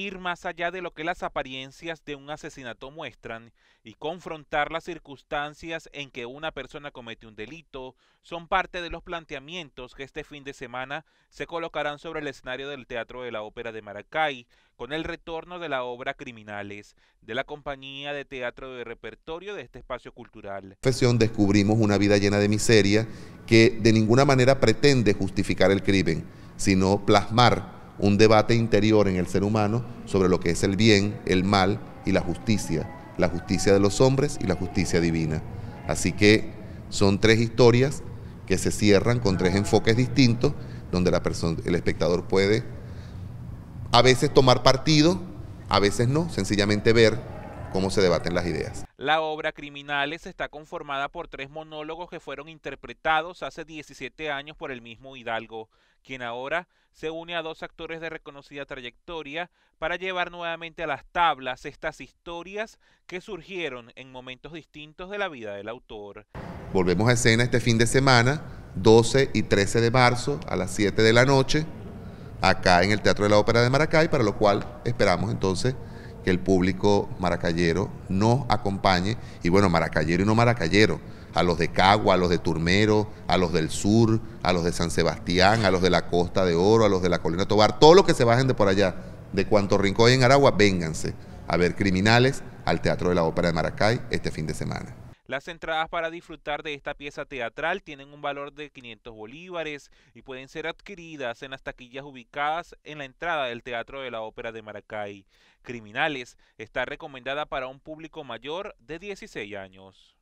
ir más allá de lo que las apariencias de un asesinato muestran y confrontar las circunstancias en que una persona comete un delito son parte de los planteamientos que este fin de semana se colocarán sobre el escenario del Teatro de la Ópera de Maracay con el retorno de la obra Criminales de la compañía de teatro de repertorio de este espacio cultural. Profesión descubrimos una vida llena de miseria que de ninguna manera pretende justificar el crimen, sino plasmar un debate interior en el ser humano sobre lo que es el bien, el mal y la justicia, la justicia de los hombres y la justicia divina. Así que son tres historias que se cierran con tres enfoques distintos donde la persona, el espectador puede a veces tomar partido, a veces no, sencillamente ver cómo se debaten las ideas. La obra Criminales está conformada por tres monólogos que fueron interpretados hace 17 años por el mismo Hidalgo, quien ahora se une a dos actores de reconocida trayectoria para llevar nuevamente a las tablas estas historias que surgieron en momentos distintos de la vida del autor. Volvemos a escena este fin de semana, 12 y 13 de marzo a las 7 de la noche, acá en el Teatro de la Ópera de Maracay, para lo cual esperamos entonces que el público maracayero nos acompañe. Y bueno, maracayero y no maracayero, a los de Cagua, a los de Turmero, a los del sur, a los de San Sebastián, a los de la Costa de Oro, a los de la Colina Tobar, todos los que se bajen de por allá, de cuanto rincón hay en Aragua, vénganse a ver criminales al Teatro de la Ópera de Maracay este fin de semana. Las entradas para disfrutar de esta pieza teatral tienen un valor de 500 bolívares y pueden ser adquiridas en las taquillas ubicadas en la entrada del Teatro de la Ópera de Maracay. Criminales está recomendada para un público mayor de 16 años.